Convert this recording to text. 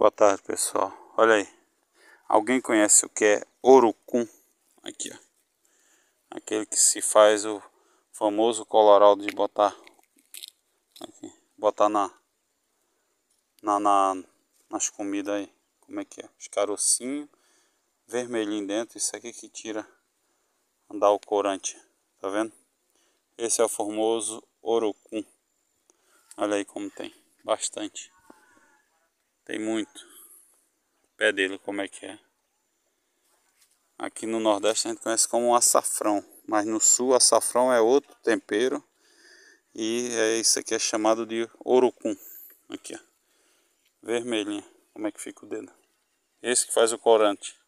Boa tarde, pessoal. Olha aí. Alguém conhece o que é orucum? Aqui, ó. Aquele que se faz o famoso colorado de botar aqui, botar na, na, na nas comidas aí. Como é que é? Os carocinhos vermelhinho dentro, isso aqui que tira andar o corante, tá vendo? Esse é o famoso orucum. Olha aí como tem, bastante. Tem muito. O pé dele, como é que é. Aqui no Nordeste a gente conhece como açafrão. Mas no Sul, açafrão é outro tempero. E é isso aqui é chamado de orucum. Aqui, ó. Vermelhinha. Como é que fica o dedo? Esse que faz o corante.